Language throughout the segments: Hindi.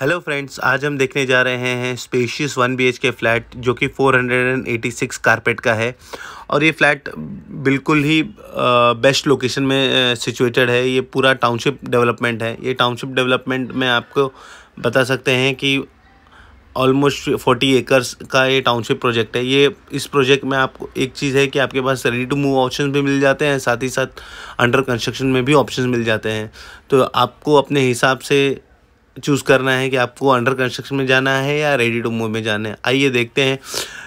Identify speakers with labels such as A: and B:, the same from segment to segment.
A: हेलो फ्रेंड्स आज हम देखने जा रहे हैं spacious one B K flat जो कि 486 कारपेट का है और ये फ्लैट बिल्कुल ही बेस्ट लोकेशन में सिचुएटेड है ये पूरा टाउनशिप डेवलपमेंट है ये टाउनशिप डेवलपमेंट में आपको बता सकते हैं कि ऑलमोस्ट फोर्टी एकर्स का ये टाउनशिप प्रोजेक्ट है ये इस प्रोजेक्ट में आपको एक चीज़ है कि आपके पास रेडी टू मूव ऑप्शन भी मिल जाते हैं साथ ही साथ अंडर कंस्ट्रक्शन में भी ऑप्शन मिल जाते हैं तो आपको अपने हिसाब से चूज़ करना है कि आपको अंडर कंस्ट्रक्शन में जाना है या रेडी टू मूव में जाना है आइए देखते हैं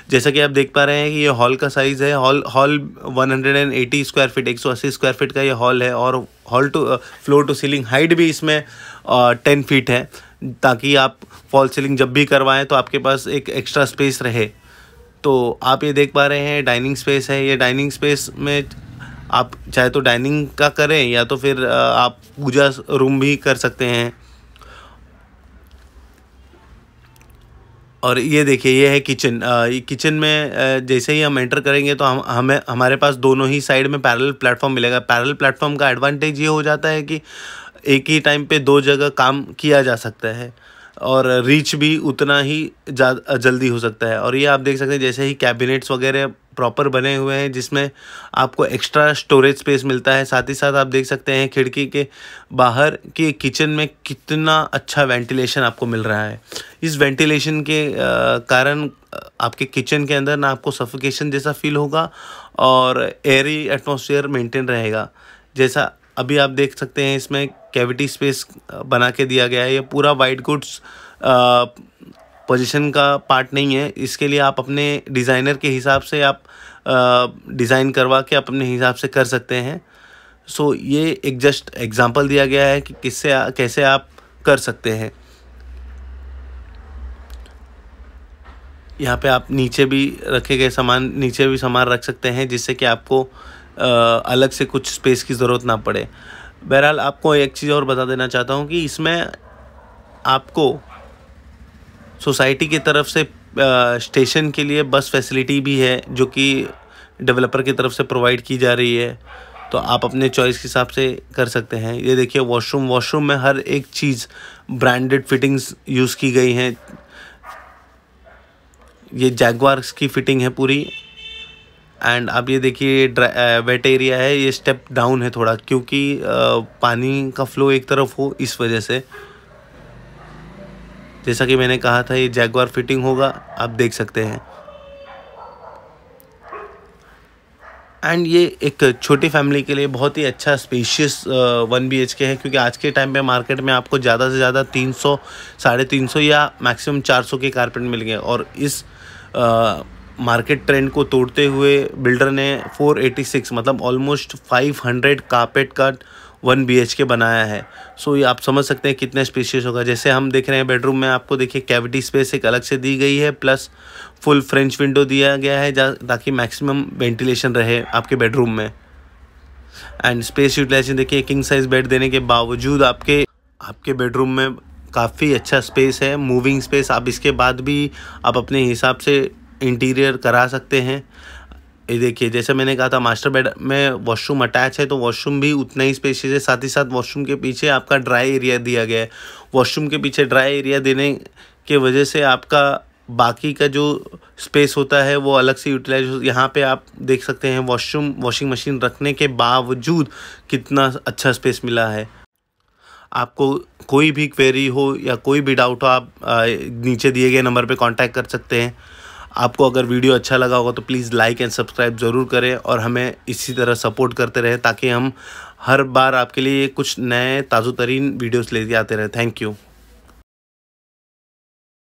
A: जैसा कि आप देख पा रहे हैं कि ये हॉल का साइज़ है hall hall 180 square feet 180 square feet का ये हॉल है और hall to floor to ceiling height भी इसमें टेन uh, फीट है ताकि आप फॉल सीलिंग जब भी करवाएं तो आपके पास एक एक्स्ट्रा स्पेस रहे तो आप ये देख पा रहे हैं डाइनिंग स्पेस है ये डाइनिंग स्पेस में आप चाहे तो डाइनिंग का करें या तो फिर uh, आप पूजा रूम भी कर सकते हैं और ये देखिए ये है किचन किचन में जैसे ही हम एंटर करेंगे तो हम हमें हमारे पास दोनों ही साइड में पैरल प्लेटफॉर्म मिलेगा पैरल प्लेटफॉर्म का एडवांटेज ये हो जाता है कि एक ही टाइम पे दो जगह काम किया जा सकता है और रीच भी उतना ही जल्दी हो सकता है और ये आप देख सकते हैं जैसे ही कैबिनेट्स वगैरह प्रॉपर बने हुए हैं जिसमें आपको एक्स्ट्रा स्टोरेज स्पेस मिलता है साथ ही साथ आप देख सकते हैं खिड़की के बाहर के किचन में कितना अच्छा वेंटिलेशन आपको मिल रहा है इस वेंटिलेशन के कारण आपके किचन के अंदर ना आपको सफोकेशन जैसा फील होगा और एयरी एटमोसफियर मेंटेन रहेगा जैसा अभी आप देख सकते हैं इसमें कैविटी स्पेस uh, बना के दिया गया है ये पूरा वाइट गुड्स पोजीशन का पार्ट नहीं है इसके लिए आप अपने डिज़ाइनर के हिसाब से आप डिज़ाइन uh, करवा के आप अपने हिसाब से कर सकते हैं सो so, ये एक जस्ट एग्ज़ाम्पल दिया गया है कि किससे कैसे आप कर सकते हैं यहाँ पे आप नीचे भी रखे गए सामान नीचे भी सामान रख सकते हैं जिससे कि आपको आ, uh, अलग से कुछ स्पेस की ज़रूरत ना पड़े बहरहाल आपको एक चीज़ और बता देना चाहता हूँ कि इसमें आपको सोसाइटी की तरफ से स्टेशन के लिए बस फैसिलिटी भी है जो कि डेवलपर की तरफ से प्रोवाइड की जा रही है तो आप अपने चॉइस के हिसाब से कर सकते हैं ये देखिए वॉशरूम वॉशरूम में हर एक चीज़ ब्रांडेड फिटिंग्स यूज़ की गई हैं ये जैगवार्स की फिटिंग है पूरी एंड आप ये देखिए वेट एरिया है ये स्टेप डाउन है थोड़ा क्योंकि पानी का फ्लो एक तरफ हो इस वजह से जैसा कि मैंने कहा था ये जैगवार फिटिंग होगा आप देख सकते हैं एंड ये एक छोटी फैमिली के लिए बहुत ही अच्छा स्पेशियस वन बी एच के है क्योंकि आज के टाइम पे मार्केट में आपको ज़्यादा से ज़्यादा तीन सौ साढ़े तीन सौ या मैक्सिमम चार सौ के कारपेट मिल गए और इस मार्केट ट्रेंड को तोड़ते हुए बिल्डर ने 486 मतलब ऑलमोस्ट 500 कार्पेट का वन बी के बनाया है सो so, ये आप समझ सकते हैं कितना स्पेशियस होगा जैसे हम देख रहे हैं बेडरूम में आपको देखिए कैविटी स्पेस एक अलग से दी गई है प्लस फुल फ्रेंच विंडो दिया गया है ताकि मैक्सिमम वेंटिलेशन रहे आपके बेडरूम में एंड स्पेस यूटिलाइजेशन देखिए किंग साइज़ बेड देने के बावजूद आपके आपके बेडरूम में काफ़ी अच्छा स्पेस है मूविंग स्पेस आप इसके बाद भी आप अपने हिसाब से इंटीरियर करा सकते हैं ये देखिए जैसे मैंने कहा था मास्टर बेड में वॉशरूम अटैच है तो वॉशरूम भी उतना ही स्पेशियस है साथ ही साथ वॉशरूम के पीछे आपका ड्राई एरिया दिया गया है वॉशरूम के पीछे ड्राई एरिया देने के वजह से आपका बाकी का जो स्पेस होता है वो अलग से यूटिलाइज यहाँ पे आप देख सकते हैं वॉशरूम वॉशिंग मशीन रखने के बावजूद कितना अच्छा स्पेस मिला है आपको कोई भी क्वेरी हो या कोई भी डाउट हो आप नीचे दिए गए नंबर पर कॉन्टैक्ट कर सकते हैं आपको अगर वीडियो अच्छा लगा होगा तो प्लीज़ लाइक एंड सब्सक्राइब ज़रूर करें और हमें इसी तरह सपोर्ट करते रहें ताकि हम हर बार आपके लिए कुछ नए ताज़ो तरीन वीडियोज़ लेके आते रहें थैंक यू